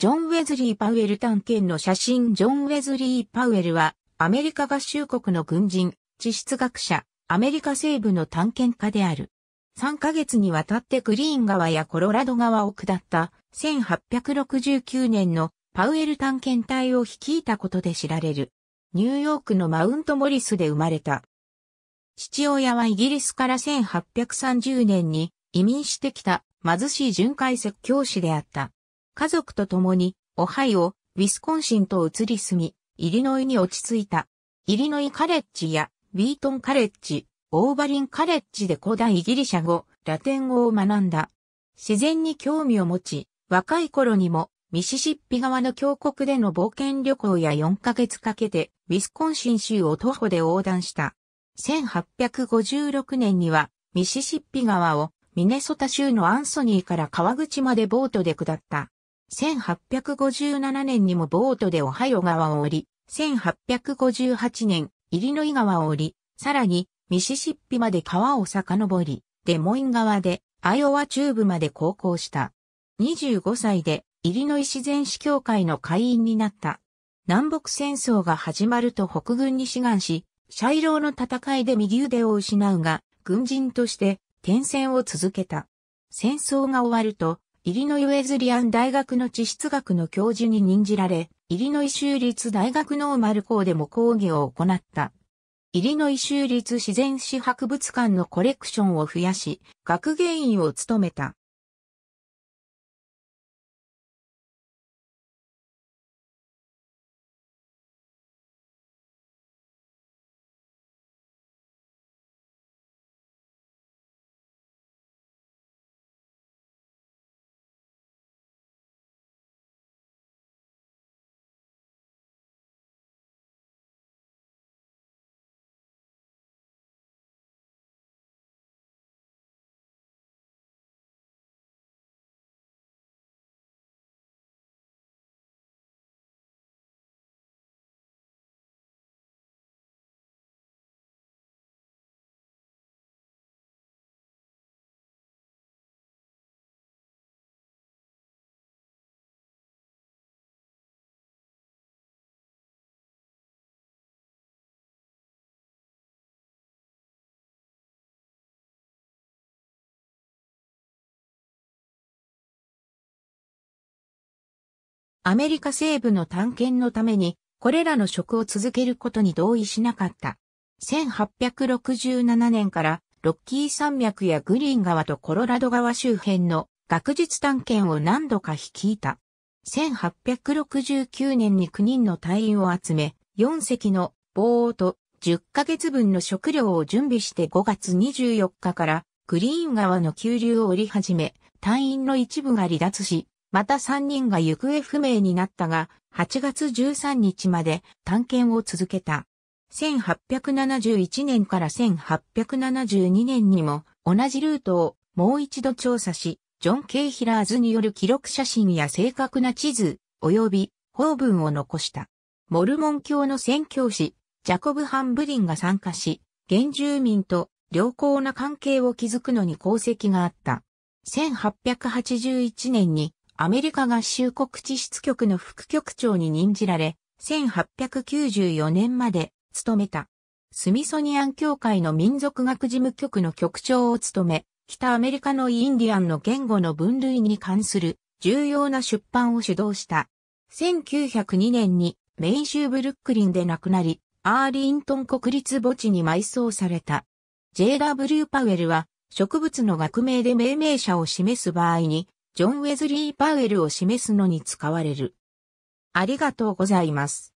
ジョン・ウェズリー・パウエル探検の写真ジョン・ウェズリー・パウエルは、アメリカ合衆国の軍人、地質学者、アメリカ西部の探検家である。3ヶ月にわたってグリーン川やコロラド川を下った1869年のパウエル探検隊を率いたことで知られる。ニューヨークのマウントモリスで生まれた。父親はイギリスから1830年に移民してきた貧しい巡回説教師であった。家族と共に、オハイオ、ウィスコンシンと移り住み、イリノイに落ち着いた。イリノイカレッジや、ウィートンカレッジ、オーバリンカレッジで古代ギリシャ語、ラテン語を学んだ。自然に興味を持ち、若い頃にも、ミシシッピ川の峡谷での冒険旅行や4ヶ月かけて、ウィスコンシン州を徒歩で横断した。1856年には、ミシシッピ川をミネソタ州のアンソニーから川口までボートで下った。1857年にもボートでオハイオ川を降り、1858年、イリノイ川を降り、さらに、ミシシッピまで川を遡り、デモイン川で、アイオワ中部まで航行した。25歳で、イリノイ自然史協会の会員になった。南北戦争が始まると北軍に志願し、シャイローの戦いで右腕を失うが、軍人として転戦を続けた。戦争が終わると、イリノイウェズリアン大学の地質学の教授に任じられ、イリノイ州立大学ノーマル校でも講義を行った。イリノイ州立自然史博物館のコレクションを増やし、学芸員を務めた。アメリカ西部の探検のために、これらの職を続けることに同意しなかった。1867年からロッキー山脈やグリーン川とコロラド川周辺の学術探検を何度か率いた。1869年に9人の隊員を集め、4隻の棒と10ヶ月分の食料を準備して5月24日からグリーン川の急流を降り始め、隊員の一部が離脱し、また3人が行方不明になったが、8月13日まで探検を続けた。1871年から1872年にも同じルートをもう一度調査し、ジョン・ケイヒラーズによる記録写真や正確な地図、及び法文を残した。モルモン教の宣教師、ジャコブ・ハンブリンが参加し、原住民と良好な関係を築くのに功績があった。1881年にアメリカ合衆国地質局の副局長に任じられ、1894年まで務めた。スミソニアン協会の民族学事務局の局長を務め、北アメリカのインディアンの言語の分類に関する重要な出版を主導した。1902年にメイン州ブルックリンで亡くなり、アーリントン国立墓地に埋葬された。J.W. パウエルは植物の学名で命名者を示す場合にジョン・ウェズリー・パウエルを示すのに使われる。ありがとうございます。